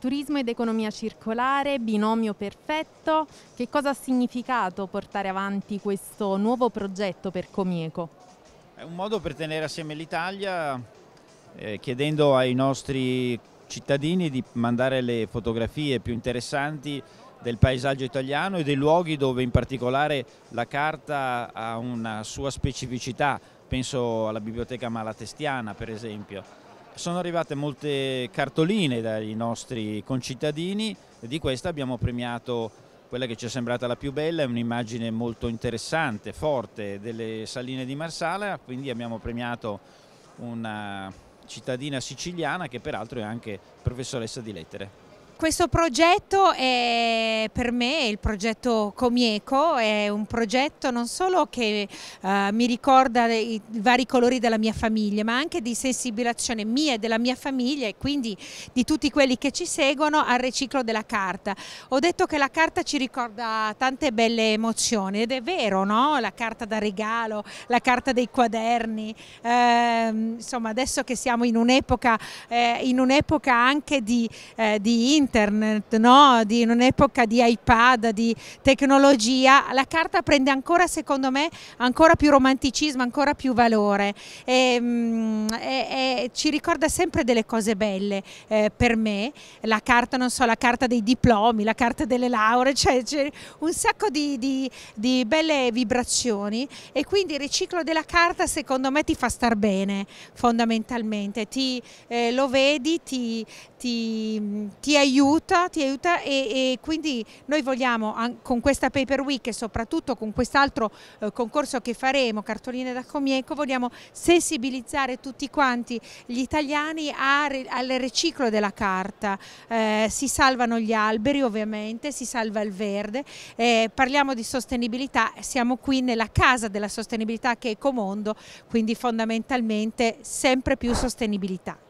Turismo ed economia circolare, binomio perfetto, che cosa ha significato portare avanti questo nuovo progetto per Comieco? È un modo per tenere assieme l'Italia eh, chiedendo ai nostri cittadini di mandare le fotografie più interessanti del paesaggio italiano e dei luoghi dove in particolare la carta ha una sua specificità, penso alla biblioteca malatestiana per esempio sono arrivate molte cartoline dai nostri concittadini e di questa abbiamo premiato quella che ci è sembrata la più bella, è un'immagine molto interessante, forte delle saline di Marsala, quindi abbiamo premiato una cittadina siciliana che peraltro è anche professoressa di lettere. Questo progetto è per me il progetto Comieco, è un progetto non solo che eh, mi ricorda i vari colori della mia famiglia, ma anche di sensibilizzazione mia e della mia famiglia e quindi di tutti quelli che ci seguono al riciclo della carta. Ho detto che la carta ci ricorda tante belle emozioni ed è vero, no? la carta da regalo, la carta dei quaderni, eh, insomma adesso che siamo in un'epoca eh, un anche di, eh, di internet, internet, no? di, in un'epoca di iPad, di tecnologia, la carta prende ancora, secondo me, ancora più romanticismo, ancora più valore e, mm, e, e ci ricorda sempre delle cose belle eh, per me, la carta, non so, la carta dei diplomi, la carta delle lauree, cioè c'è un sacco di, di, di belle vibrazioni e quindi il riciclo della carta secondo me ti fa star bene fondamentalmente, ti, eh, lo vedi, ti, ti, ti aiuta aiuta, ti aiuta e, e quindi noi vogliamo con questa Paper Week e soprattutto con quest'altro eh, concorso che faremo, cartoline da Comieco, vogliamo sensibilizzare tutti quanti gli italiani a, al riciclo della carta. Eh, si salvano gli alberi ovviamente, si salva il verde, eh, parliamo di sostenibilità, siamo qui nella casa della sostenibilità che è Ecomondo, quindi fondamentalmente sempre più sostenibilità.